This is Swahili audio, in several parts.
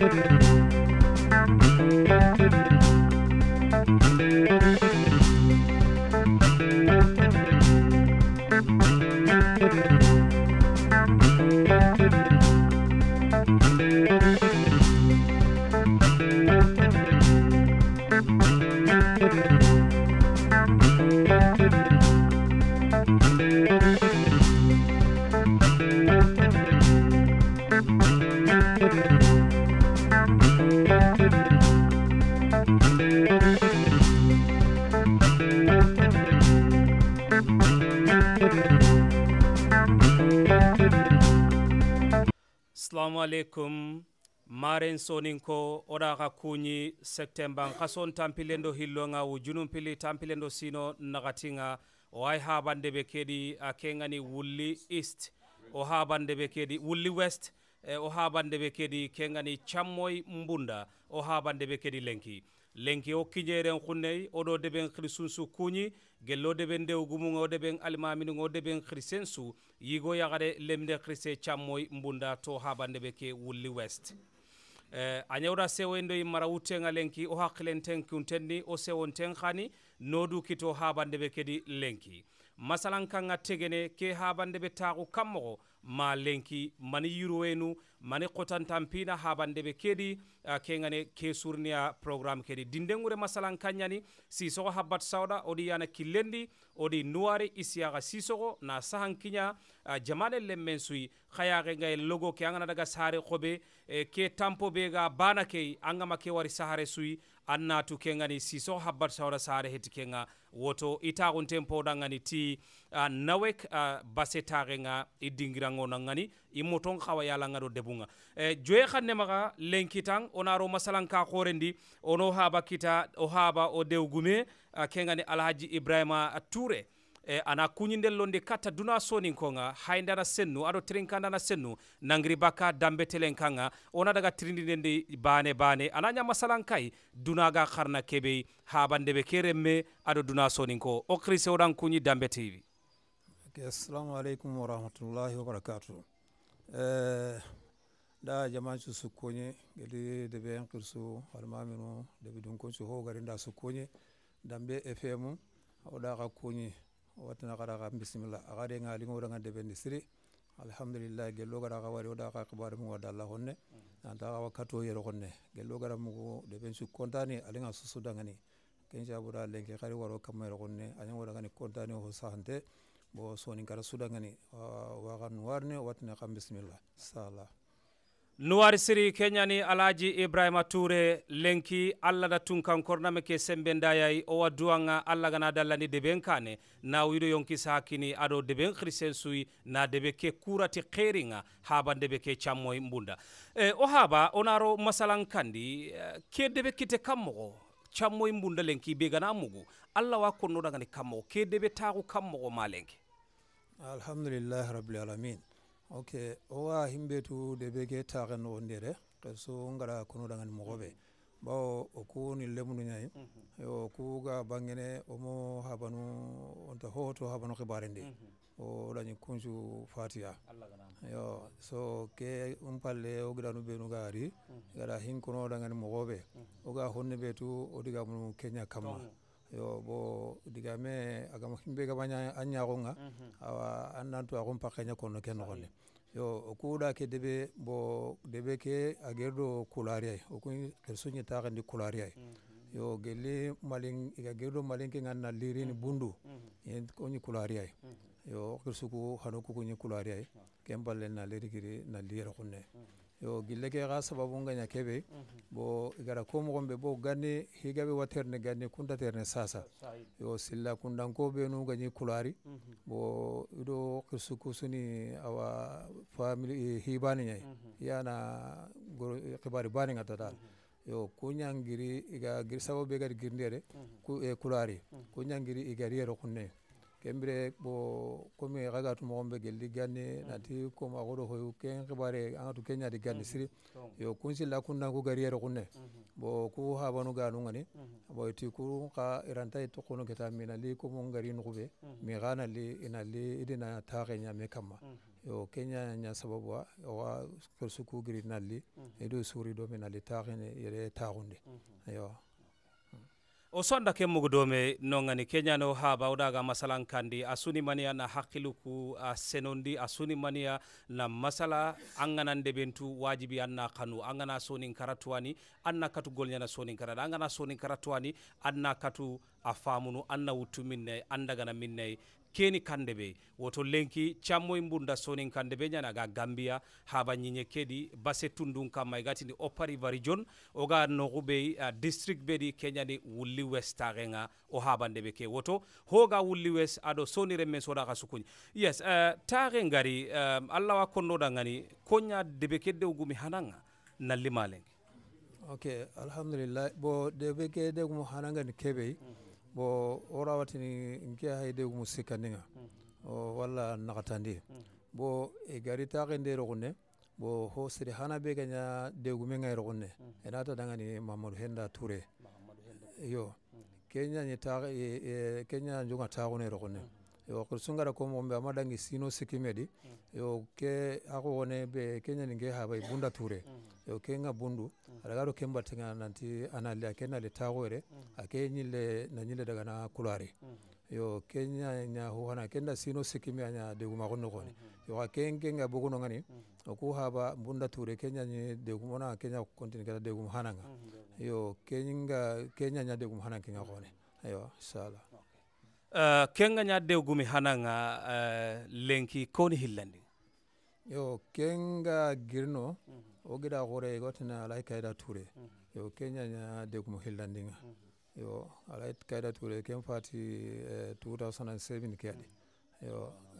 Thank you. assalamu aleykum maren soninko oɗa ka kuñi an kason tampilendo hilloga wo pili tampilendo sino nagatiga o ay habande ɓe keeɗi a kegani wulli east o habande ɓe keeɗi wulli west e eh, o habande ɓe keeɗi kegani cammoy mbunda o habande ɓe keeɗi lenki lenki o kiñeren xunnayi oɗo deɓen xiri su kuñi gello deɓen ndew gumuga o deɓen alimamin o deɓen xirisen su yigo yaxare lemde xirise cammoy mbunda to habandeɓe ke wulli west Uh, eh, sewo ñawda sewoyndoyi mara wuttenga lenki o hakkilenten kunten ni o sewonten hani nodu kito habandeɓe kedi lenki masalan kanga tegene ke habandeɓe ɓe taaku kammoxo ma lenki mani wenu mani kotantanpina habandeɓe keeɗi uh, kegane kesurniya programme kedi dindengure masalan kañani sisogo habat sawda oɗi yana killendi oɗi nuwari isiyaxa sisogo na sahan kiña uh, jamane lemmen suyi xayaxe ngay logo ke angana daga sare koɓe eh, ke tampo be ga bana ke angama ke wari sahare suyi annatu ke ngani siso habbat sawra sare heti kenga woto itagun tempoɗa ngani ti uh, nawek uh, basetare nga i dingirangona ngani i moton xawa yala nga do debunga e eh, joye xanne maxa lenkitang onaro ka xorendi ono haba kita o haba o dewgume uh, ke ngani alhaji ibrahima toure e ana kuñidellonde katta duna sonin konga haydana sennu aɗo tren ndana sennu nangri bakka dambe telen kanga ona daga tirindidende bane bane ana ña masalan kay dunaga xarna keɓey habandeɓe ke remme aɗo duna sonin ko o krise oɗan kuñi dambe tv okay, assalamu aleykum wa rahmatullahi wa barakatuh eh, da jamancu sukkoñe gedi deɓe en kirsu haɗumaminu deɓe ɗum koncu ho garinda sukkoñe dambe fm femum hawɗa ka watana kada ka bisimila a kade nga lingo da nga debeni siri alhamdulillah gelo gara ka wari oda ka kibar mu wada Allah honne anta ka wakato yero honne gello gara mu deben su kontani alinga susu da kenja bura lenke kari waro kamero honne anya wada ngani kontani ho sahante bo sonin kara sudangani wa kan warne watana kan bisimila sala nuwar siri keñani alaji ibrahima ture lenki allah da tun ke sembe ndayay o duwanga allah gana dallani deben kane na wido yonki sakini ado deben christien suyi na debe ke kurati xeringa haba debe ke cammoy mbunda e, o haba onaro masalan kandi e, ke debe kite kammogo cammoy mbunda lenki be gana mugu allah wa konnodagani kammogo ke debe taxu kammogo ma lenki alhamdulillahi rabbil alamin ok owa himɓe tude be ke taxen wondire so ngara kono dangani moxoɓe bawo o ku ni lemunu ñayi mhm. yo ku ga bangene omo habanu onta hoto habanu xibare ndi mhm. o lañi kunju fatiya yo so ke um palle o gidanu benu ga ari mhm. gara hin kono dangani moxoɓe o ga honne ɓe tu o digamunu keña kamma yo bo digame agama himbe gabanya anyagonga mhm. awa annantu agon pakanya kono ke nogole yo kuda ke debe bo debe ke agerdo kularia o kun tersunye ta gandi kularia mhm. yo gelle malin iga gerdo malin ke nganna lirini mhm. bundu en konyi kularia yo kirsuku hanu kukunyi kularia kemballe na lirigiri na liyero kunne yo gille ga sababu nga nya kebe mhm. bo igara ko mo gombe bo gane higa be waterne gane kunda terne sasa yo silla kunda ko be no ganyi kulari mhm. bo ido kusu kusuni awa family eh, hibani mhm. ya na goro eh, kibari bani ngata dal yo kunyangiri iga gir sababu be gari girndere ku eh, kulari kunyangiri igari ro kunne kembire bo komi kaga e tu mogon gelli ganni mm. nanti ko ma godo hoyu ken khibare anga tu kenya di gani mm. siri yo kunsi la kunna ko gari yero kunne mm-hmm. bo ku ha banu ganu ngani mm-hmm. bo ti ku ka iranta to kono keta mina li ko mon gari no be mm-hmm. mi gana li ina li idina ta kenya me kama yo kenya nya sababu wa kursu ku giri li edo suri do mina li ta kenya yere ta gunde yo o sondake mugudome nongani keñano ha bawɗaga masalan kandi a sunimaniya na hakkiluku a senondi a sunimaniya na masala an ganande ɓen wajibi anna kanu an gana sonin karatuwani anna katu golñana sonin karata an gana sonin karatuwani anna katu a famunu anna wuttu minnayi andagana minnayi keni kande be woto lenki cammoye bunda sonin kande be ñanaga gambia haba ñiñe kedi base tundun kamma e gatini oppari varijon oga noxu be uh, district be di keñani wulli westarenga o habande be ke woto hoga wulli wes aɗo sonire men sodaka sukuñ yes uh, taxe ngari um, allah wa konnoɗa koña debe keddew gumi hananga na lenki ok alhamdulillah bo debe keddew gumu hananga ni keɓey mm -hmm bon wo rawatini nke hayde gumu sikkandiŋa walla nakatandi bon i e gari taxinde roxunne bo ho siri hana be gaña degumenga roxunne enata dangani mamadou henda touré yo mm. kenya ñi tax e, e, kenya jonga taxune roxunne yo kuru sungara ko mo ma dangi sino sikimedi mm. yo ke ako wone be kenya ninge haba bunda ture mm. yo ke nga bundu mm. alagaro ke mbatenga nanti ana analia ke na letawere ake nyile na nyile daga na kulare yo kenya nya hohana kenda sino sikimi anya de guma kono kone mm-hmm. yo akenge nga buguno ngani mm-hmm. oku haba bunda ture kenya nyi de gumona kenya kontini kala de gum hananga mm-hmm. yo kenya kenya nya de gum hananga kenya kone ayo sala Uh, kenga ñaddew gumi hananga uh, lenki koni hillandi yo kenga girno mm -hmm. o gida gore gotina alay kayda ture mm -hmm. yo kenya ñaddew gumi hillandinga mm -hmm. yo alay kayda ture ken fati eh, 2007 kadi yo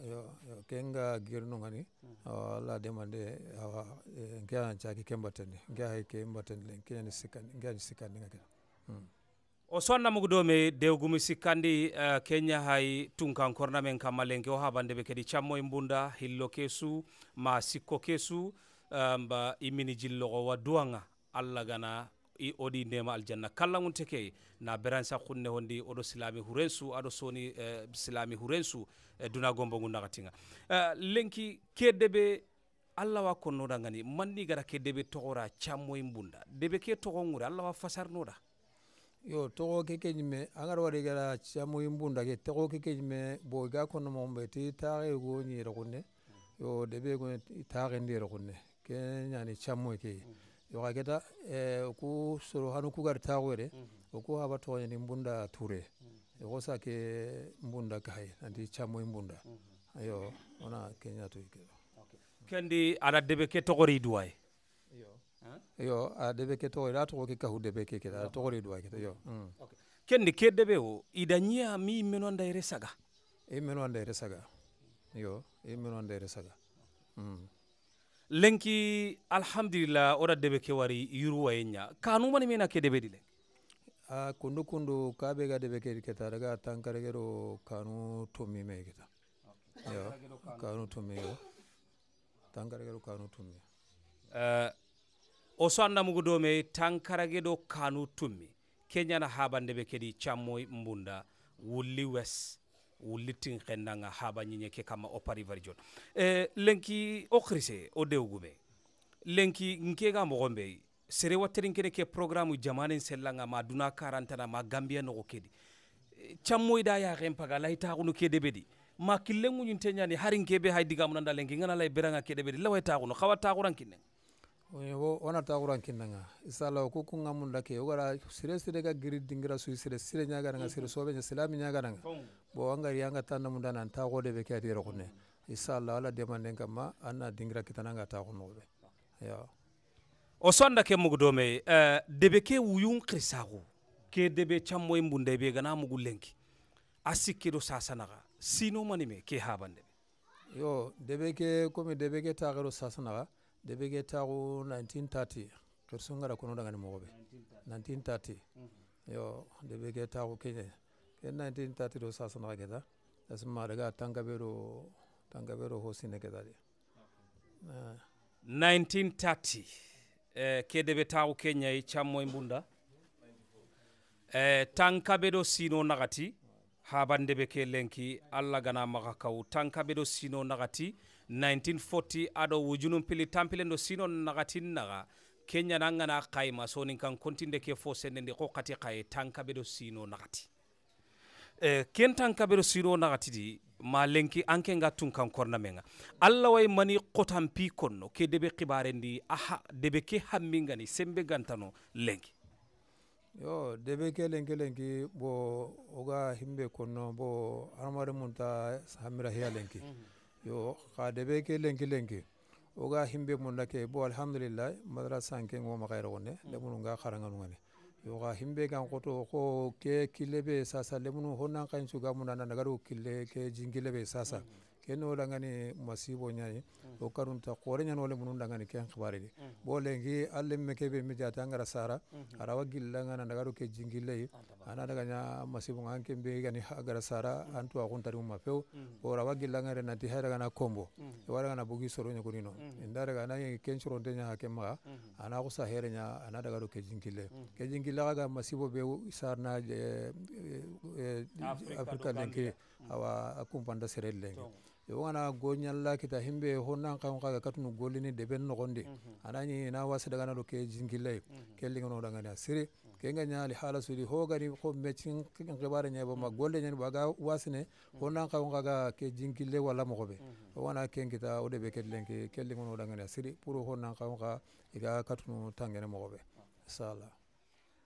yo yo kenga girno ngani ala demande awa eh, ngiya caki kembatende ngiya hay kembatende len ni sikandi ngiya ni sikandi ngakeda mm o sonnamugo ɗo mi dewgumi sikkandi uh, eh, kenya hay tunkankorna men kammalenke o habande ɓe kadi cammoye bunda hillo kesu ma sikko kesu eh, mba um, immini jillogo wa duwanga allah gana i oɗi ndema aljanna kala ngunteke na beransa sakkunne hondi oɗo silami hurensu aɗo soni uh, silami hurensu uh, duna gombo ngu uh, lenki kedde ɓe allah wa konnoɗa gani manni gara kedde ɓe togora cammoye bunda deɓe ke togongure allah wa fasarnoɗa yo togo ke kenyime angara wari gara chamo imbunda ke togo ke kenyime bo ga kono mo mbeti tare go nyira kunne yo debe go tare ndira kunne ke nyani chamo ke yo ga keta e eh, ku soro hanu ku gar tawere ku haba to ni mbunda ture yo sa ke mbunda kai andi chamo imbunda ayo ona kenya to ikelo kendi ala debe ke togori duwai yo a debe ke togore da togo ke kahu debe ke keda da togore duwa keda yo mm. kende ke debe o ida ñia mi meno anda ere saga e meno anda ere saga yo e meno anda ere saga mm. lenki alhamdulillah oda debe ke wari yuruwa ña e kanu mani mena ke debe dile a kundu kundu kabe ga debe ke keta daga tankare kanu tumi me keta yo kanu tumi yo tankare kanu tumi eh, oso annamugu dome tankarage ɗo kanu tummi keñana habande ɓe kedi cammoy mbunda wulli wes wullitin xennaga haba ñiñeke kamma o parivari jon e eh, lenki o xrise o dewgume lenki nkega moxonɓe sere watterinkeɗe ke programme jamanen sellaga ma duna karantana ma gambiya noxo kedi eh, cammoy da yaxen paga laytaxunu ke deɓedi ma killenguñun teñani harinke be hay digamunanda lenki ngana lay beranga ke deɓedi lawaytaxuno xawa taxuran kinneng wona taxuran kinnanga isala ko kunga munda ke wogara sire sire ga giri dingira su sire sire ñagana sire mhm. sobe ña silami ñagana bo angari yanga tanna munda nan taxode be ke ati yere xune isala ala demanden kamma anna dingira kitananga taxu noxoɓe yo o sonda ke mugu dome uh, eh, debe ke wuyun xirisaxu ke debe cammoye mbunda be gana mugu lenki a sikke do sasanaxa sino manime ke habandebe yo debe ke comme debe ke taxero sasanaxa debege taxu 1930 xirsu ngara kono dangani moxo ɓe 1930 yo debege taxu keñe ke 1930 do sasanaxa keta asima daga tanga ɗo tanga ɗo ho sine keta de 1930 eh, kedeɓe taxu keñayi e cammoy mbunda eh, tankaɓe ɗo sino naxati habandeɓe ke lenki allah gana maxa kaw tankaɓe ɗo sino naxati 1940 aɗo wujunum pili tampile ɗo sinon nagatin naga kenya na gana kayma sonin kan kontinde ke fo sende ndi kokati xaye tankaɓe ɗo sino nagati e eh, ken tankaɓe ɗo sino nagati di ma lenki anke nga tun kan korna menga ga allah way mani pi konno ke deɓe kibare ndi aha deɓe ke hammingani sembe gantano lenki yo deɓe ke lenki lenki bo oga himɓe konno bo aramare munta hammira heya lenki mm -hmm yo xa deɓe ke lenki lenki wo ga himbe munda ke bo alhamdulillah madrasa anke ngo magayro ne hmm. lemunu nga kharanga ngane yo ga himbe gan koto ko ke kilebe sasa lemunu honan kan suga munda na nagaru kille ke jingilebe sasa mm -hmm kenno dangani masibo ñayi o mm. karunta koore ñanole munum dangani ken xibari di mm. bo lengi alle me kebe me jata ngara sara mm-hmm. arawa gilla ngana daga do ke jingillay ana daga ña masibo ngan kembe gani agara sara mm. antu a xuntari muma few o rawa gilla ngare nanti hay daga kombo e wara gana bogi soro ñagoni no inda daga na ken soronte ñaha ke maxa ana xusa here ña ana daga ke jingille ke jingille xaga masibo be sarna eh, eh, eh, africa lenki awa kumpanda serel lenki yogana goñalla kita himbe honnan kan kaga katunu de deɓen nogonde mhm. anani na wasidagana ɗo ke jingillayi mhm. ke sire ke siri mhm. kenga hala suri ho gani ko kin kebare ñayba ma golle ñani baga wasine honnan kan kaga ke jingille walla mogoɓe wana ken kita o deɓe kellenke ke daga na sire pour honnan kan ka iga katunu tangene mogoɓe inchallah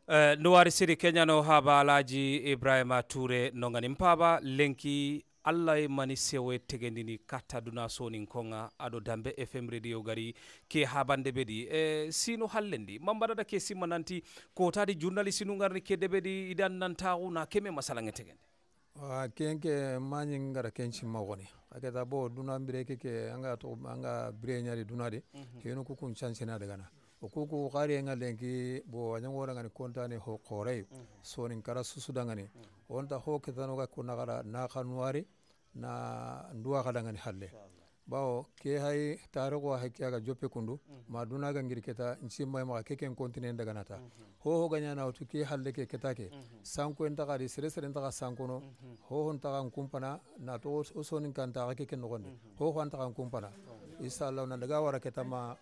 Uh, eh, nuwari siri kenya no haba alaji ibrahima ture no ganin paaba lenki allah e mani sewo tegendini katta duna sonin konga aɗo dambe fm radio gari ke habande ɓeɗi e sino hallendi ɗi mambaɗaɗa ke simma nanti ko tadi journaliste nu garni kedde ɓeɗi idan nantawu na keme masalange tegende wa kenke mañi ngara ken simma woni aketa bo duna mbire keke anga to anga bire ñari duna mhm. de kenu kukun chansina dagana okuku xari nga lenki bo añangora ngani kontane ho xoray mm-hmm. sonin kara susuda ngani mm-hmm. onta ho ketanoga kunaxara naxa nuwari na nduwa xada ngani halle bawo ke hay tarixo hay ke aga joppe kundu mm-hmm. ma dunaga ngir keta nsimmay maxa ke ken ho ndaganata hoho gañanawtu ke halle ke keta ke sanko en taxa no ho ho ntaxa sankono kumpana na nkumpana nato o sonin kantaxa ke ken noxondi hoho an taxa nkumpana inshallah na daga wara ma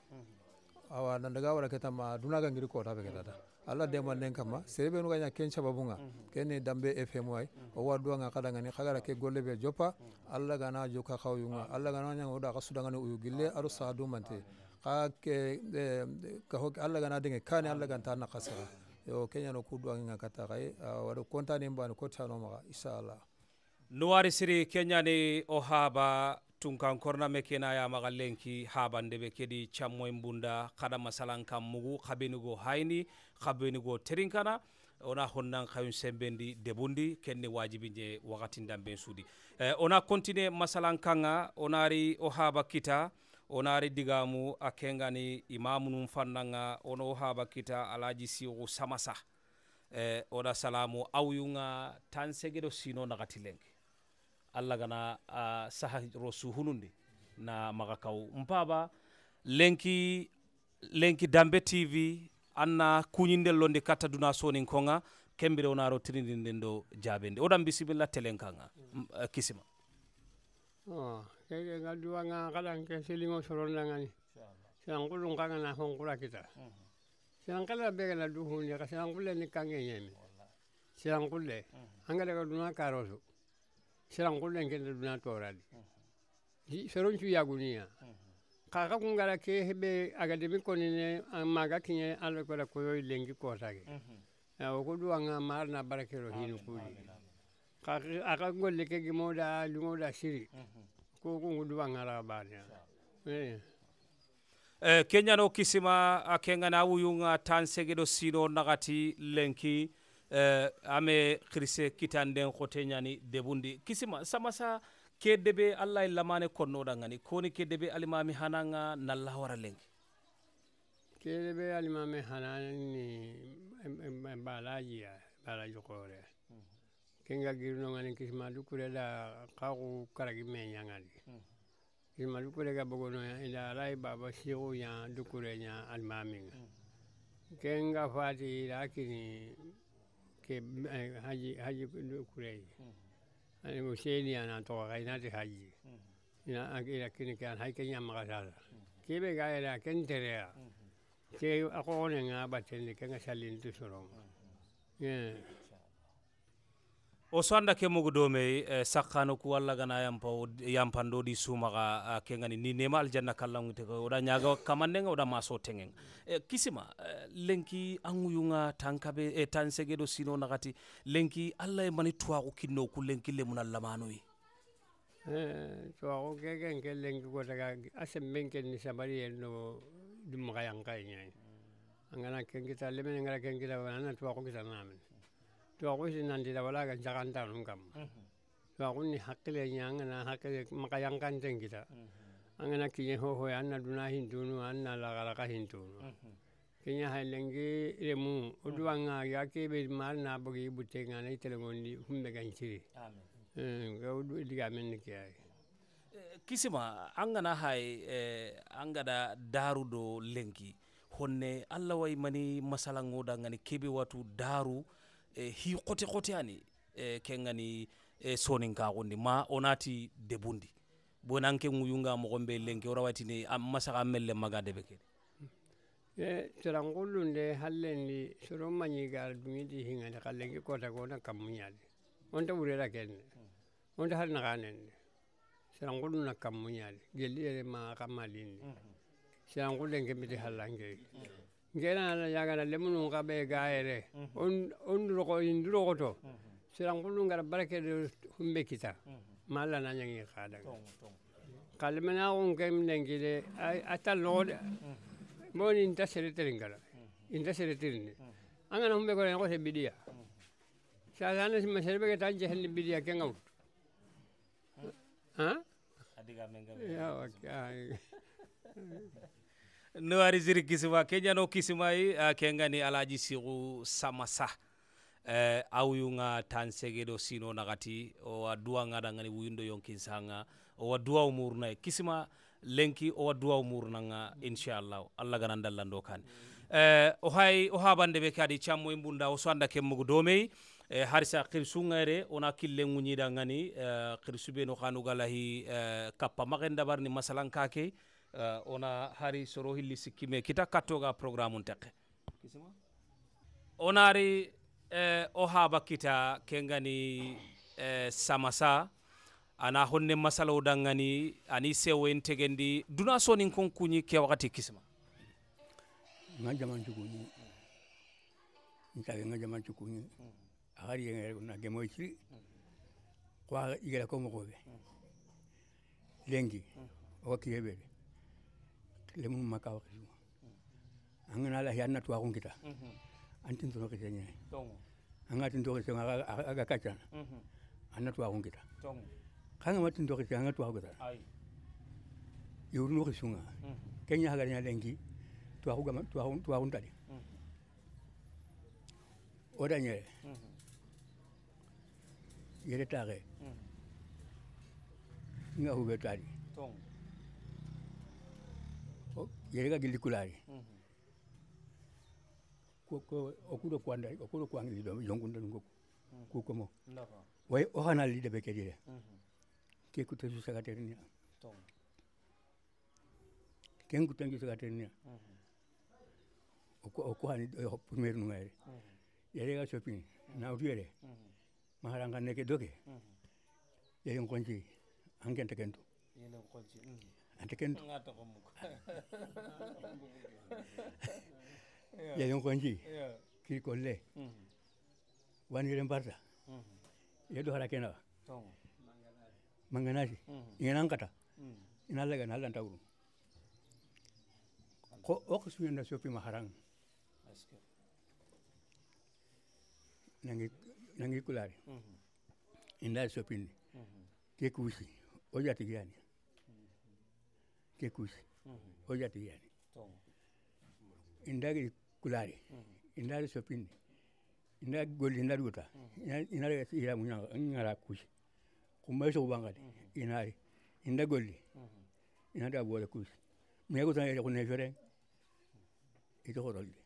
awa nandaga daga wara keta ma duna ga ngiri kota be keta da alla de ma nen kama serebe no ganya ken chaba bunga kene dambe fm y mm-hmm. o wa duwa kada ngani khagara ke golle be jopa alla ga na joka khawunga alla ga na nyanga oda ka sudanga uyu gille aru saadu mante ka ke e, ka ho alla ga na dinge kane alla ga ta na kasara yo kenya no kuduwa nga kata kai wado konta ne mbani kota no maga allah nuwari siri kenya ni ohaba tun kan kena ya magallenki habande be kedi chammoy bunda kada masalan kam mugu khabenigo hayni khabenigo terinkana ona honnan kayun sembendi debundi kenni wajibi je wakati damben sudi eh, ona continue masalan kanga onari o haba kita onari digamu akengani imamu num fannanga ono o haba kita alaji siwu samasa eh, ona salamu awyunga tan segedo sino nagati lenki alla gana uh, saha ro suhulunde na maga kaw mpaba lenki lenki dambe tv anna kuñindel lo nde katta duna sonin konga kembire wona ro tiridi nden ɗo jaabende oɗan bisimilla telen kanga uh, kisima keke nga duwanga kaɗan ke seliŋo sorondangani silankulun kaŋa na honkura kita silankala be kana duhunde ka silankulle ni kaŋe ñeme silankulle mm-hmm. angede ka duna karosu sirankullen kende duna toradi seron cu yaguniya kaka kungara ke hebe akademi konine maga kinye ala kola koyo lengi kosage okodu anga mar na barakero hinu kuli kaka aka golle ke gimoda lungoda siri ko mhm. kungudu angara bana eh. eh kenya no kisima akenga na wuyunga tansegedo sino nagati lenki uh, ame khirise kitanden khote nyani debundi kisima samasa kedebe allah lamane konnoɗa gani koni kedebe alimami hanaga nalla wara lengi kedebe alimami hanani balajiya balaji kore mhm. kenga girno ngani kisima dukure da kaku karagi meñagani mhm. kisima dukure ga bogonoya ida alai baba siku ya lukure ya alimamiga mhm. kenga fati lakini yake eh, Haji Haji Kurei ani Husseini eh, anatoka kainati Haji lakini kan ke nyamaka sasa kibe gaela kenterea ke akoone nga batende kenga salintu soro yeah o so anda ke mugu dome eh, sakkano ku walla gana yampa di ɗi sumaxa eh, ke kegani ni nema aljanna kallamte oɗa ñaga kamandenga oɗa maso tengen eh, kisima eh, lenki anguyunga tankabe eh, tan segeɗo sino nagati lenki allah e mani tuwaxu kinno ku lenki lemuna lamanoyi eh, tuwaxu kegen ke lenki gotaga a semben ken ni sabari yen no dummaxayan xaye ñayi angana ken kita lemene ngara ken kita ana tuwaxu kita namene tuwakuisin nandila walaga jakantanun kamma mm-hmm. tuwakunni hakkile ñangana hakkile makayankanten kita angana kiñe hohoye na mm-hmm. duna hintunu na lakalaka hintunu mm-hmm. kiña haylengi remu uduwanga ya kebe mal na bogi butte ngana itelengondi humbe ganciri eh, ga udu digamenni kiyay eh, kisima angana hay eh, angada daru do lenki honne allah way mani masala ngoda ngani kebe watu daru e, hi kote kote ani e, eh, kengani e, eh, sonin kagundi ma onati debundi bonan ke nguyunga mogonbe lenke orawatini ah, masaka melle maga debe kede ye tarangullun de hallen li soron mañigal duŋidi hiŋani xa lenki kota kona kammuñadi onta wurera kenne onta hal naxanende sarangulun na kammuñadi gelli yere ma xamalindi sarangullen mm-hmm. ke miti hallankeyi ngena mhm. mhm. le munu ngabe gaere un on rogo indrogo to siran kunu ngara barake de humbe kita mhm. mala na nyangi khada kalmena on kem nengile ata lord mon inta seretin ngara inta seretin angana humbe ko ngose bidia sadana sima serbe ke tan jehni bidia ke ngaut ha adiga menga ya okay no ari ziri kisima keñano kisimayi kengani alaji siru samasa eh, awyunga tan segeɗo sino nagati owa nga dangani wuyundo yonkin o wadua duwa murnayi kisima lenki owa duwa murnanga inchallahu allah ganandallando kani eh, o hay o habande ɓe kadi cammo imbunda o so anda kemmugo domeyi e, harisa harsa kirsungere ona kille ngunyida ngani eh, kirsuɓe no hanugalahi eh, kappa maken dabarni masalan kake uh, ona hari soro hilli sikkime kita kattoga programme un teqe onari eh, uh, o haaba kita kengani eh, samasa ana honne masalo dangani ani sewo en tegendi duna sonin kon kuñi ke wakati kisma nga jaman cukuñi ntage nga jaman cukuñi axari yengere na gemoy ciri kwa igela ko moxoɓe mm. lengi owa kiyeɓeɓe lemun maka wa kisu angana la yana tu arun kita antin tono kita nyai anga tin to kita aga aga kacan anna tu arun kita kanga matin to kita anga tu arun kita yuru no kisunga mhm. mhm. kenya haga nya lengi tu arun tu arun tu arun tadi odanye yere tare nga hubetari tong Oh, yerega gilikulari okudo kwanda okudo kwangi do yongunda ngo kukomo wai ohana lide bekedire mhm. ke kutesu sakaternia ken mhm. oku hani okuhani eh, primer numere mhm. yerega shopping na uriere maharanga neke doke yeri nkonji angenta kento yeri ante kenn du yeɗen konji kiri kolle mm-hmm. wanire mbarta mm-hmm. yeɗo hara kenawa manganati mm-hmm. igenan kata ina laga na wurum ko ok suyanda sopima haran nangi nangi kulari inda sopindi ke kuusi o jatigiyani केकुस हो kulari है इंदा की कुलारी इंदा शॉपिंग इंदा गोल इंदा गोता इंदा ira munya ngara kush kumbe so bangale mhm. inari inda golli mhm. inada bole kush me ko tanga ko ne jore ito horolde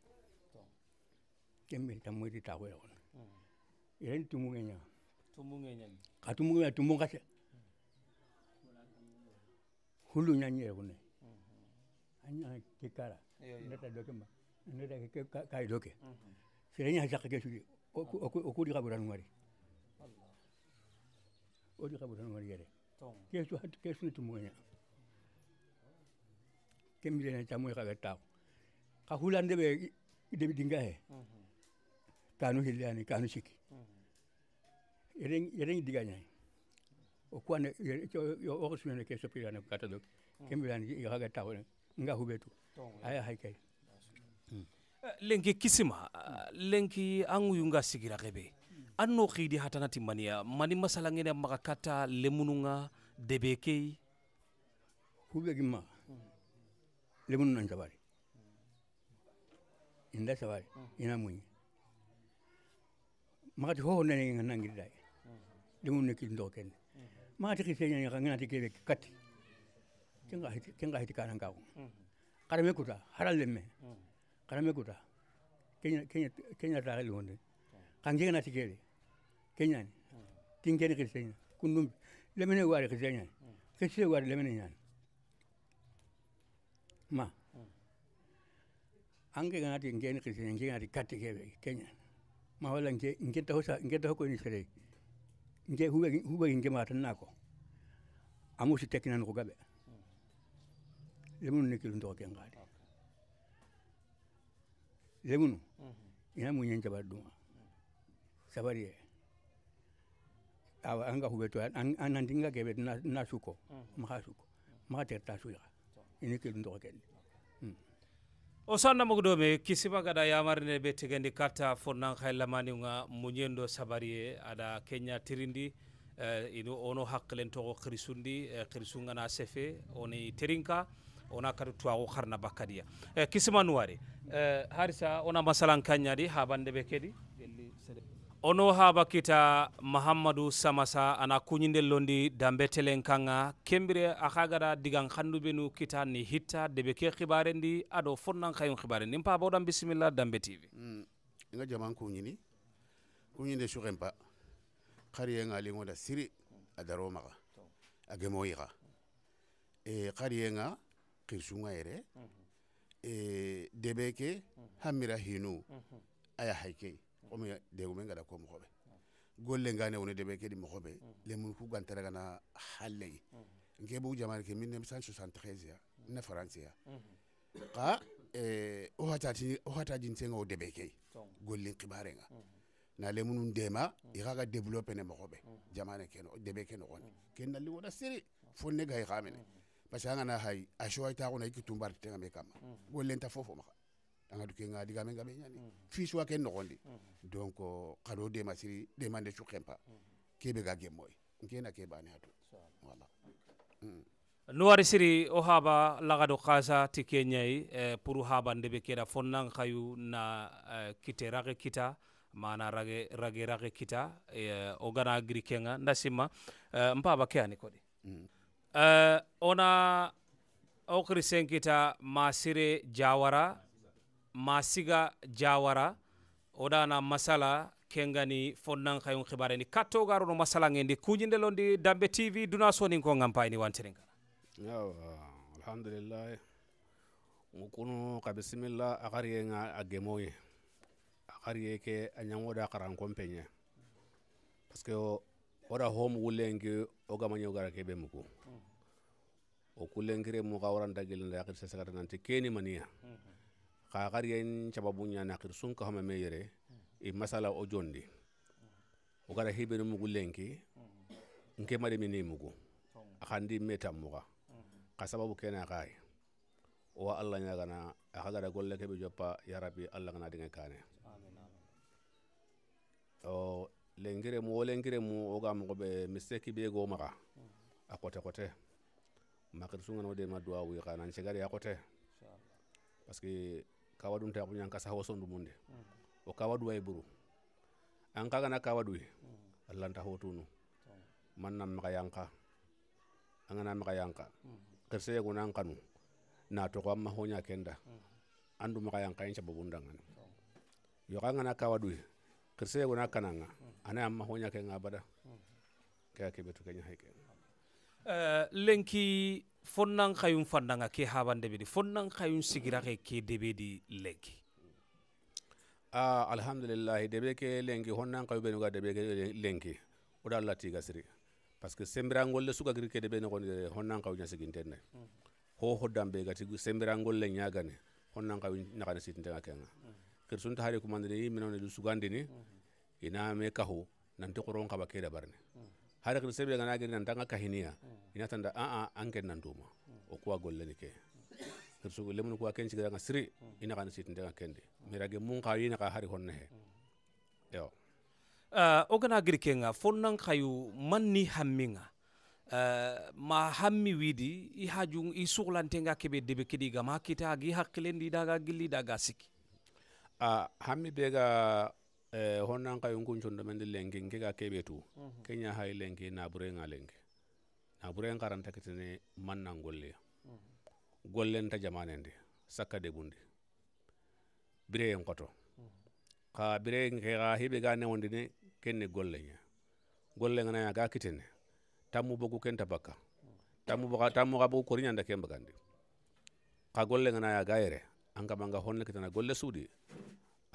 kembe tamwe ta ko yon mhm. iren tumungenya tumungenya ka tumungenya tumungase hulunyanyeekune mm-hmm. anyaa kikara ndata dokema ndata kai doke sirenya saka kesuji okudi kaburan ngari odi kaburan ngari yere ke kesu hatu kesu tumunya kemile na tamu kaga tau kahulan debe debe dingahe mm-hmm. kanu hiliani kanu siki mm-hmm. yereng yereng diganya okwane yo ke keso pilane kukatado mm. kembilan yakaga tahone nga hubetu aya haike mm. eh, lenki kisima ah, lenki nga sigira kebe mm. anno khidi hatana timmaniya mani masalangene maga kata lemununga debe kei hube gimma lemunu nan sabari inda sabari ina munyi magati hoho nani nga nangirida lemunu nekil kenne maatiki señañaka ngenati keɓe kati kenga hiti kanan kaku karame kuta haral lemme karame kuta kenya taxel wonde xa ngenati keɓe keñani tin kene xi seña kundum lemene waari xi señani xisee waari lemene ñani ma an ngeni xi seña ngenati kati keɓe keñani ma walla ngetaxo sa ngetaxo koyni serei nje huwegin jemaatan naako amusi tekinan rugabe lemunu nikilun toko kengaadi lemunu mm-hmm. ina munyen jabar duma sabari ye awa anga hubeto anandinga gebe na suko maha mm-hmm. suko maha terta suyaka ini kilun toko kenni mm o sannamogo ɗome kisiba gaɗa yamarine be tegendi katta fonnan hay lamaniga muñendo sabariye ada kenya tirindi uh, eh, ino ono hakkilen togo kirisundi uh, eh, kirisugana sefe oni terinka ona kadi tuwago harna bakkadiya uh, eh, kisima nuwari uh, harisa ona masalan kañadi haɓande ɓe kedi ono haba kita mahamadou samasa ana kuñindel londi dambe telen kanga kembire a hagara digan handubenu kita ni hitta debe ke xibare ndi aɗo fonnan kayum xibare ndi mpaba oɗan bisimilla dambe tv mm, nga jaman kuñini kuñinde suxen pa xariyenga liŋoda siri a daro maxa a gemoyixa xa nga xariyenga xirsunga yere e, mm-hmm. e debe ke mm-hmm. hamira hinu mm-hmm. aya haykey komi degume ngada ko moxoɓe golle ngane wone deɓe kedi moxoɓe mm-hmm. lemun ku gantaragana halley mm-hmm. nke bug jamane ke 1973 ya mm-hmm. eh, na france ya xa o hatati o hatajin senga o deɓe key gollin xibarenga na lemunum dema i xaga développé ne moxoɓe jamane ke deɓe ke noxone ke nali wona siri fonne gay xamene e parce que angana hay a sowaytaxuna i e kitumbartitenga me kamma gollenta fofo maxa anga duke nga diga menga benya ni mm. fiswa ken nogondi mm. donc euh, karo de masiri de mande ke mm. kebe ga gemoy na ke bane hatu wala nuwari siri o haba lagado kasa ti kenyai eh, puru haba ndebe keda fonnan khayu na eh, kite rage kita mana rage rage rage kita eh, o gana giri kenga ndasima eh, mpaba keani kodi mm. eh, ona okri senkita masire jawara masiga jawara odana masala kengani fonnan kayun khibare ni katto garo no masala ngendi kujinde londi dambe tv duna soni ko ngampani wantiringa yawa alhamdulillah mukunu ka bisimilla akariye nga agemoye akariye ke da karan kompenye parce que oda hom wulengi ogamanyo gara kebe muku mm. o kulengire mu gawran dagil nda akir sesakata nanti keni mania mm -hmm xa xar yen cababu ñana xir sun ka xama me yere i masala o jondi o gara hibenu mugu lenki nke mari mini e mugu axandi metam muxa xa sababu kena xaay owa allah ñagana axa gara golle keɓe joppa ya rabbi allah gana dinge kane o lengire wo lengire mu oga moxo ɓe mistake ɓe go maxa a xote xote maxir sungana wo dema duwa wi xana ncegari a xote parce que kawadun ta kunya kasa hoso ndumunde o kawadu way buru an kaga na kawadu allah ta hotunu man nam maka yanka an na maka yanka kirse go nan kanu na to ko amma honya kenda andu maka yanka in sababunda ngani yo kanga na kawadu kirse go na kananga ana amma honya kenga bada kaya kebetu kenya heke eh, lenki fonnan xayun fandanga ke habandebe di fonnan xayun sigiraxe ke debedi di lenki a alhamdulillahi debe ke lenki honnan xayu benuga debe ke lenki o da allah tiga siri parce que sembirangol le sugagiri ke debe noxoni honnan xayu ñasiginten ne ho hoddanbe gati le ñagane honnan xayu naxane sitintenga kenga xir sunta hare kumandini i minone du sugandini ina me kaxu nanti xoron xaba ke dabarne hara kin sebe gana gina ndanga kahiniya ina tanda a ah, a ah, anken nan duma o kuwa golle ni ke kirsu golle mun kuwa kenci ganga siri ina kan sitin daga kende mirage mun ka yina ka hari honne he yo uh, o gana girke nga fonnan kayu manni hamminga uh, ma hammi widi i hajun i suglante nga kebe debe kidi ga ma kita gi hakkilendi daga gilli daga siki a uh, hammi bega e honnan kayun kuncundo mende lengin ke ga kebe tu mhm. kenya hay lengi nabure nga lengi nabure nga ranta kitini mannan mhm. golle gollen ta jamanen de sakka de bundi bire en koto mhm. ka bire ke ga hebe ga ne wondine kenne golle nya golle nga ya ga kitini tammu bogu ken ta bakka tammu boga tammu ga bogu korinya nda kemba gandi ka golle nga ya ga yere anga manga honne kitana golle suudi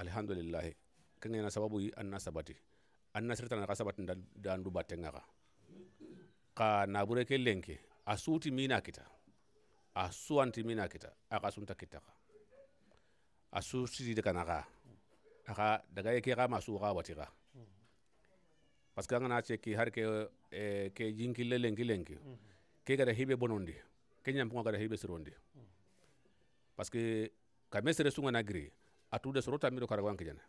alhamdulillah kengena sababu anna sabati anna sirtana ka sabati dandu battenga ka ka nabure ke lenke a suuti mina kita a mina kita a ka sunta kitta ka a su kana ka a daga ye ke ka ma ka wati ka parce que angana ce ki har ke eh, ke jinkille lenki lenki ke gada hibe bonondi ke ñampunga gada hibe sirondi parce que ka mesere sunga nagiri atude soro tammiɗo karagowanke jana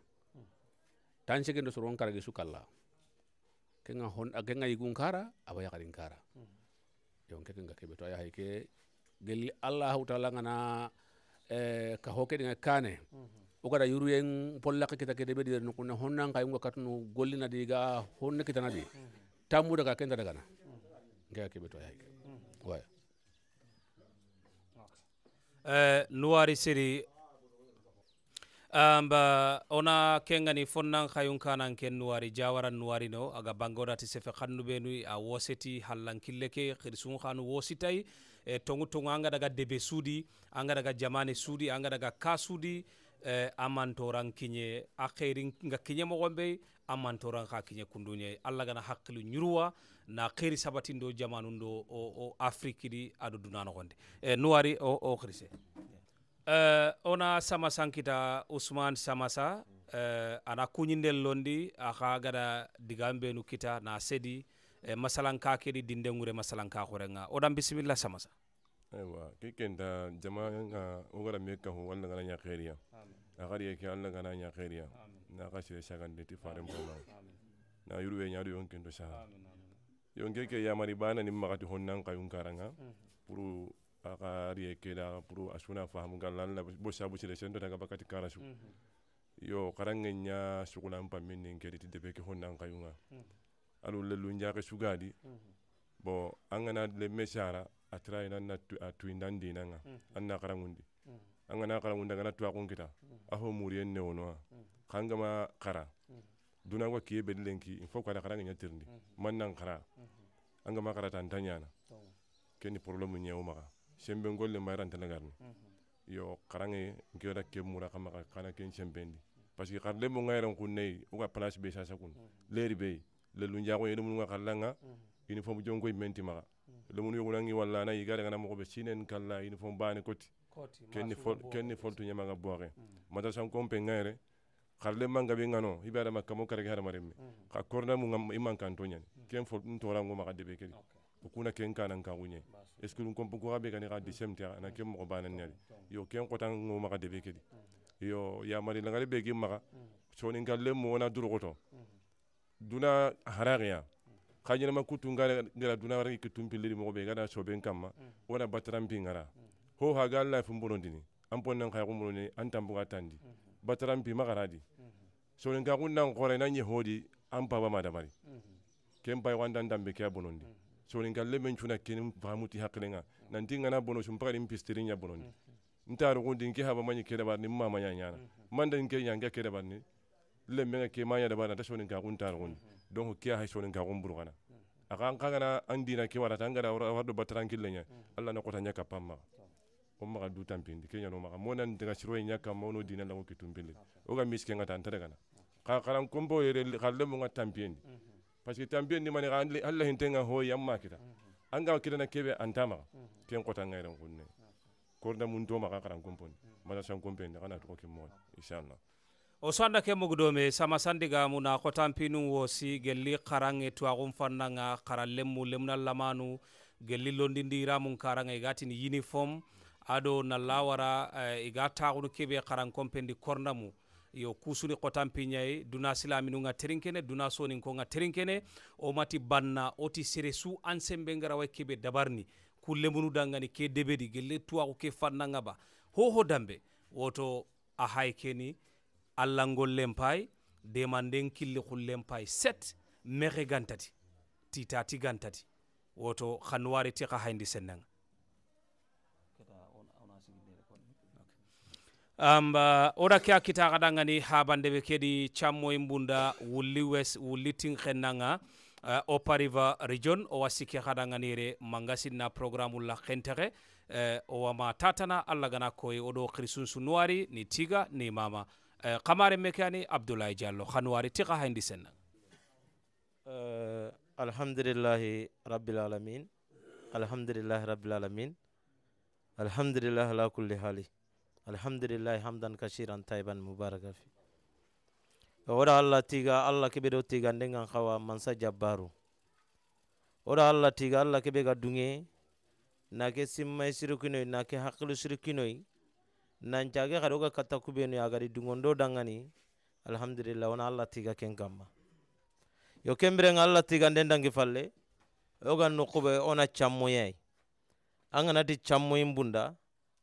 tan segen do soron karage su kalla kenga hon kenga yigun kara aba yakarin kara mm -hmm. yon keke nga kebe to aya hayke gelli allah hawta ngana eh, ka hoke dinga kane o -hmm. ukada yuru yen polla ka kita kede be dir nukuna honna nga yunga katnu golli na diga honna kita nadi mm -hmm. tamu daga kenda daga na mm-hmm. nga kebe to aya hayke mm-hmm. waya eh, nuwari siri amba ona kengani fonnan hayun kanan ken nuwari jawaran nuwari no aga ti sefe hannu benu a woseti hallankille ke khirsun khanu wositay e eh, tongu tongu anga daga debe suudi anga daga jamane suudi anga daga ka suudi e, eh, amantoran kinye a xeeri nga kinye mogon be amantoran xa kiñe kunduñe allah gana haqqilu ñuruwa na xeeri sabatindo jamanun do o, o afrique di ado gonde e eh, nuwari o, o xirse yeah. Uh, ona sama sankita usman samasa uh, eh, ana kuñindel londi axa gada digambenu kita na sedi eh, masalanka kedi dindengure masalanka xurenga odan bisimilla samasa aywa ke kenta jama nga wo gara me kahu walla ngana nya khairia a gari ke alla ngana nya khairia na xa sire shagande ti fare mo na yuru we nyaru yon kento sha yon ke ke ya mari bana ni magati honnan kayun karanga mm-hmm. puru akari keda pour asuna fahamu galan la bo sabu sire sendo daga bakati karashu mhm. yo karange nya sugula mpa min nin kedi debe ke honan kayunga mhm. alu lelu nyaake sugadi mhm. bo angana le mesara atrai nan na tu atuindan dinanga anna karangundi angana karangundi ngana tu akun kita aho muriyen ne wono kanga ma kara dunangwa kiye bedlenki info kara karange nya tirndi man nan kara anga ma kara tantanyana keni problemu nyewu shemben golle mbayran telegarni mhm. yo karange nkiwara ke mura kama kana ken sembendi parce que xar lemo ngayran xunnei uga place be sasa kun mhm. leri be le lunjaxo yene munuga xallanga mhm. uniforme jonkoy menti maxa lemunu yogunangi walla na yiga dagana moxo be sinen kalla uniforme bane koti kenni foltu ñamaga boaxe mata sankompe ngayre xar le manga be ngano ibe adama kamo karage hadama remme xa korna mu i mankanto ñani ken fo ntorango maxa debe kedi okay o kuna ken kana nka kunye est ce que nkompo ko abe kanira mm. disem tera mm. na kem mo bana nyali yo ken ko tan ngo maka debe kedi mm. yo ya mari la ngale bege maka choni ngalle mo na duro goto duna hararia kanyana makutu ngala ngala duna rari kitumpili mo be gana soben kama wona batram pingara ho hagal la fumbono dini an ponnan kay ko mulone an tambuga tandi batram pi magaradi choni ngagun nan gore na nye hodi an baba madamari mm-hmm. kempa e wanda ndambe kya bonondi mm -hmm sorinkalle men cuna kenin famuti hakkilenga nanti ngana bono sumpagadi mpistiri nya bonondi ntaaro gundi nke haba manyi kere barni mama nya manda nke nya nke kere ke manya da bana ta ka gun taaro gundi donc kiya hay sonin ka gun burgana aka an kagana an dina ke wara tangara wardo bataran killenya alla na kota nya kapamma o maga du tampindi kenya no maga monan daga shiro nya ka mono dina la ko o ga miske nga tan tada kana ka karan kombo yere kalle mo nga tampindi parce que tambien ni Allah alla hintenga ho yamma kita mhm. anga kita na kebe antama mhm. ken kota ngai ran kunne mhm. korda mun to maka karan kompon mana san kompen da kana to ke mo inshallah o sanda ke mugdome sama sandiga muna kota pinu wosi gelli karange to agum fannanga karallem lemuna lamanu gelli londindira mun karange gatini uniform ado na lawara uh, eh, iga taxunu kebe xaran kompendi kornamu yo kusuli qotanpiñayi duna silaminu ŋa terinkene duna soninko ŋa terinkene o mati banna sere su an sembe ngarawa kebe dabarni kulle lemunu dangani ke debedi gelle tuwaku ke fannaŋa ba ho dambe woto a hay keni allahngol lempay demanden killi hullenpay set mexe gantati titati gantati woto xan wari ti xa hayndi sennanga um, uh, oda ke a kita xadangani habandeɓe kedi cammoye mbunda wulli wes wullitin nanga uh, opa river region owa sikke xadanganire na programme ula xentexe uh, owama tatana allah gana koye oɗo xirisunsunuwari ni tiga ni mama uh, xamare meke ani abdoulaye diallo xanuwari tixa hayndi sennanga uh, alhamdulillahi rabilalamin alhamdulillahi rabilalamin alhamdulilah ala kulli hali alhamdulillahi hamdan kasiran taiban mubaraka fi oɗa allah tiga allah keɓe ɗo tigande gan hawa mansa jabbaru oɗa allah tiga allah keɓe ga duŋe nake simmay sirikinoy nake hakkilu sirikinoy nancage haɗo ga katta kubenoy agadi duŋondo dangani alhamdulillah wona allah tiga ken kamma yo kembiren allah tiga nden dangi falle ogan nukkuɓe ona cammoyay an ganati bunda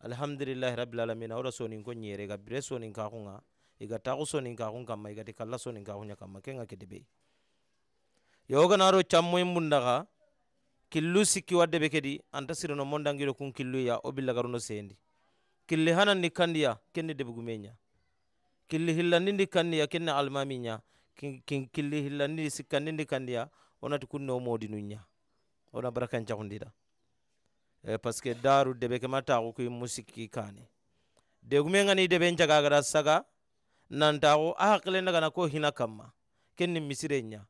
alhamdulillahi rabbil alamin awra soni ko nyere ga bire soni ka kunga iga taxu soni ka kun kamma igati kalla soni ka kunya kamma kenga kedebe yoganaro cammoy mundaxa killu sikki waddebe kedi anta sirino mondangiro kun killuya o billagaruno sendi killi hanandi kandiya kenne debugumeña killi hillandindi kandiya kenne almamiña killi hillandindi sikkandindi kandiya onati kunne modinu modinuña ona barakancaxundida eh, paske daru debe ke mata ko kui musiki kane degume ngani debe njagagada saga nantaxu a ah, haqile ndagana ko hina kamma kenni misirenya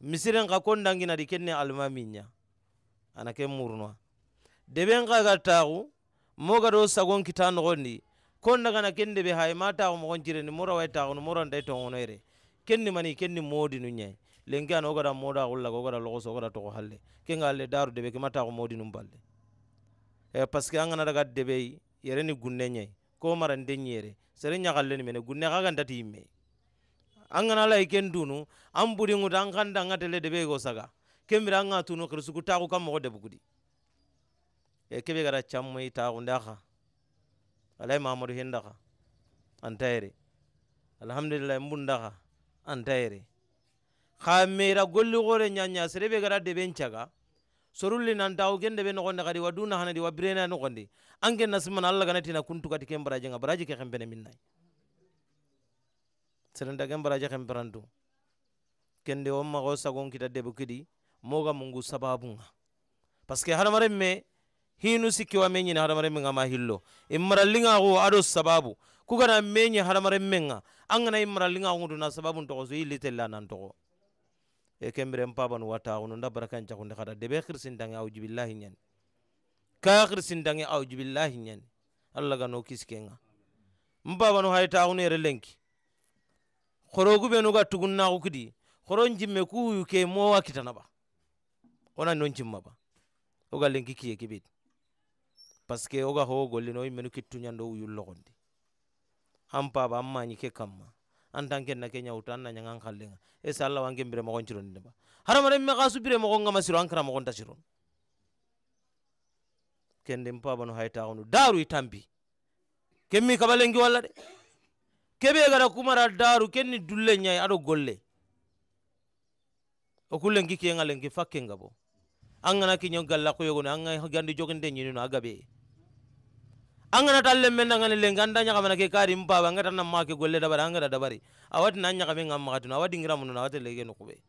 misiren ka ko ndanginadi di kenni almaminya ɲa ana ke murunwa deben xaga taxu mogado sagon kita noxondi ko ndagana ken debe haye ma taxu moxon cireni murawai taxunu muranta tongono yere ken ni mani ken ni kenni ɲai lenke ana wo gada modaxullaga wo gada loxoso wo gada toxo halle ke nga daru debe ke mata ko modi num balle Eh, parce que an gana daga debe yere ni gunne ñayi ko maranten yere sere ñagallen mene gunne xa gantati yimme an gana lay ken dunu an buɗinguta an xanda an ga tele debe go saga kembira an ga tunu xirsugu taxu kam moxo debugudi e eh, kebe gara cammoyi taxunde a xa mamadou henda anta yere alhamdulillahi mbunda anta yere xa mera golli xore ñaña sere be gara deben caga sorulli nan taw gende be nogonde kadi wa duna hanadi wa birena nogonde anke nasman allah ganati na kuntu kati kem baraje nga baraje ke xempene min nay kem ken baraje xemperantu kende wo maxo sagon kita debu kidi moga mungu sababu parce que hadamaren me hinu sikkiwa me ñini hadamaren me nga ma hillo i marallingaxu ado sababu kugana me ñi hadamaren men nga an gana i marallingaxu na sababu toxo so i litella nan toxo e kembere kembiren wata wataxunu nda baraka nja barakancaxunde kada debe khirsin xirsindange aujubillahi nyani ka khirsin xirsindange aujubillahi nyani allah ga gano kiskenga no hayta taxunu re lenki khoro xorogu no ga tugunnaxu kidi khoro jimme ku huyu ke ona no njimma ba o ga lenki kiye kibit parce que ga ho golli no yimmenu kittuñando uyul lo gondi ampa ba amma nyike kamma antan na kenya utan na nyanga khallenga e sala wange mbire mo gonchiro ni ba haramare me gasu bire mo gonga masiro ankara mo gonta siro kende mpa banu hayta onu daru itambi kemi kabalengi walla de kebe gara kumara daru kenni dulle nyai ado golle o kullengi kenga lengi fakenga bo angana kinyo galla ko yogona anga gandi jogende nyino agabe angana talle men ngana le ganda nya kamana ke kari mpa ba ngata na ma ke golle da bara da bari awati na nya kabe ma katuna awati ngira mundu na awati lege no kube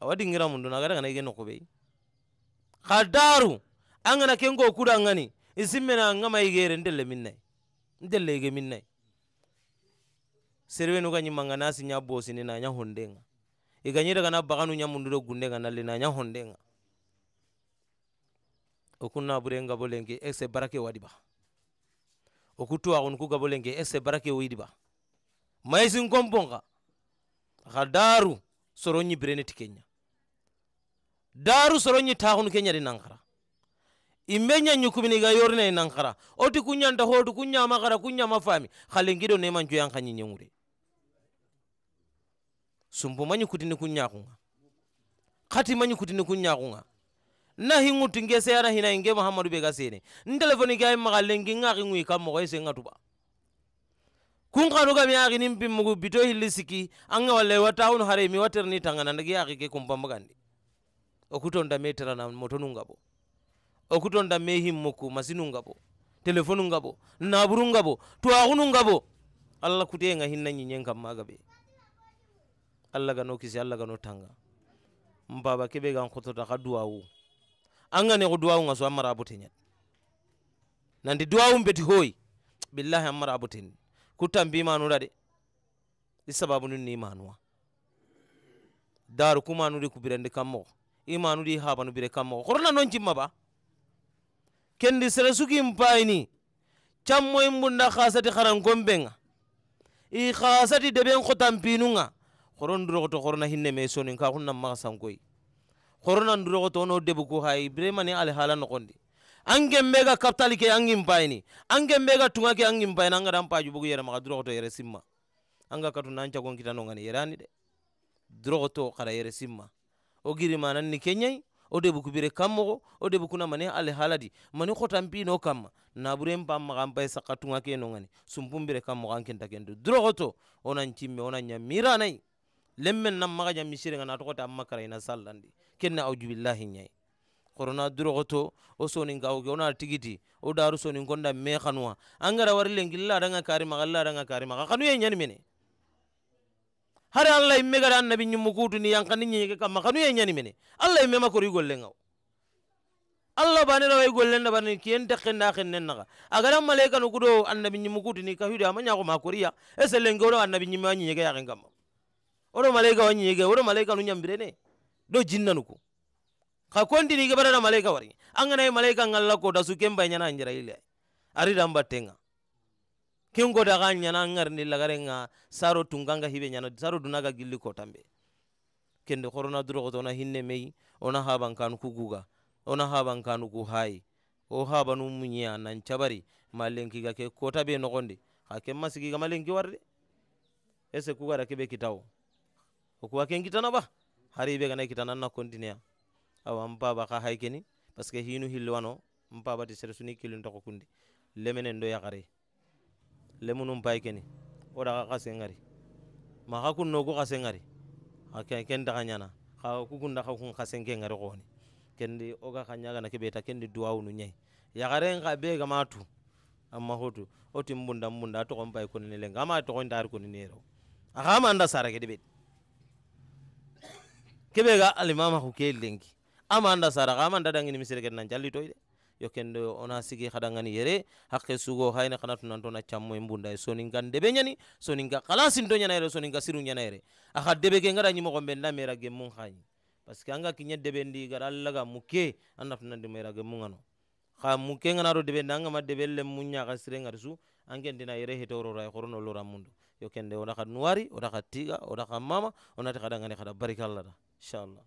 awati ngira mundu na gara ngana ge no kube khadaru angana ke ngo kuda ngani isimmena ngama igere ndelle minne ndelle ge minne serwenu ga nyimanga nasi nya bosi nya hondenga iganyira kana baganu nya mundu do gunde kana le nya hondenga okunabure nga bolenge ese barake wadiba okutu a akun kuga bolenge ese barake widiba maisin gombonga ka daru soronyi brenet kenya daru soronyi tahun kenya di nankara imenya nyukubini ga yorina inankara oti kunyanta hotu kunya magara kunya mafami khalengido nema njo yanka nyinyengure sumbu manyu kutini kunya kunyakunga khati manyu kutini kunya kunyakunga na hingu tinge se ara hina inge muhammadu be gasene ntelefoni kay magalengi nga hingu ikamo ko ese ngatuba kun kanu ga miya ginin bin mugu bito hilli siki an ga wallahi wata hun hare mi watar ni tangana ndagi ya ke kun bambagandi o kuton da metara na motonu ngabo o kuton da me himmuku masinu ngabo telefonu ngabo naburu ngabo tuwagunu bo allah kute nga hinna nyinyen kam magabe allah gano kisi allah gano tanga mbaba kebe gan khotota ka duwawu angane ko duwawu nga so ammara aboteñat nandi duwawu mbeti hooyi billahi ammara aboten kuttan mbimanuɗa de ɗi sababu nun ni manuwa daru kumanuɗi kubirandi kammogo imanuɗi habanubire kammogo horna noon jimma ba kendi sere sugin payini cammo in bunda hasati harankon i hasati deben kotan pinunga horon durogoto horna hinne me sonin ka hunnan maga sankoyi korona ndurogo tono debu ko hay brema ni e al hala no kondi ange mega kaptali ke angi mpaini ange mega tunga ke angi mpaini anga dampa jubu yera maka durogo to yere simma anga katu nancha gon kitano ngani yerani de durogo to kara yere simma o giri manan ni kenyai o debu kubire kammo o debu kuna mane al haladi mani khota mpino kamma nabure mpa maka mpai saka tunga ke no ngani sumpumbire kammogo anke ntakendo durogo to onan chimme onan nyamira nai lemmen nam maka jamisire ngana to kota amma kara ina sallandi kenna aujubillahi ñayi korona durogoto o sonin kawuke ona tigiti o daru sonin konda me kanuwa angara wari lengi ladanga kari maga ladanga kari maga kanu ye ñani mene hari allah imme gada annabi ñummu kutuni yankani ñeñeke kamma kanu ye ñani mene allah imme makori gollengaw allah bane rawa gollen dabani kiyen tekkenda kennen naga agara malaika no kudo annabi ñimmu kutuni kahude ama ñako makoriya ese lenge oɗo annabi ñimme a ñiñeke yaken kamma oɗo malaika wa ñiñeke oɗo malaika nu ñambirene do jinnanuko ka kontini ke barada malaika wari angana malaika ngalla ko dasu kemba nyana anjira ile ari damba tenga da daga nyana ngar ni lagarenga saro tunganga hibe nyana saro dunaga gilli ko tambe kende korona duro ko ona hinne mei ona ha haban kanu guga ona haban kanu ku hai o ha banu munya nan chabari malenki ga ke kota be gonde ha ke masigi ga malenki warde ese ku gara kugara kebe kitawo okuwa kengitana ba hari be ganai kita nanna aw am baba ka hay haykeni parce que hinu hilwano am baba ti sere suni kilun toko kundi lemene ndo ya yakare lemunum bay keni oda ka sengari ma ka kunno ko ka sengari ken ken da nyana ka ku kun ka kun ka sengen ngari goni kendi oga kanyaga na kibeta kendi duawu ya gare nga be ga matu amma hotu oti mbunda mbunda to bay kompai kunni lenga ma to kon dar kunni ro aga manda sara ke debet kebega alimama ku ke ama anda sara ga amanda dangini misere ken nan jalli toyde yo kendo ona sigi khadangani yere hakke sugo hayna kana tunan tona mbunda embunda soni ngande nyani soni nga kalasin to nyana yere soni nga siru nyana yere akha debe ke ngara nyimo gombe nda mera ge mun khani parce que anga kinya debe ndi gara alla ga muke anda tunan de mera ge mungano kha muke ngana ro debe nanga ma debe le munya ga sire ngar su angen ndina yere hetoro ray khorono lora mundo yo kende ona kha nuwari ona kha tiga ona kha mama ona ta khadangani khada barikalla ان شاء الله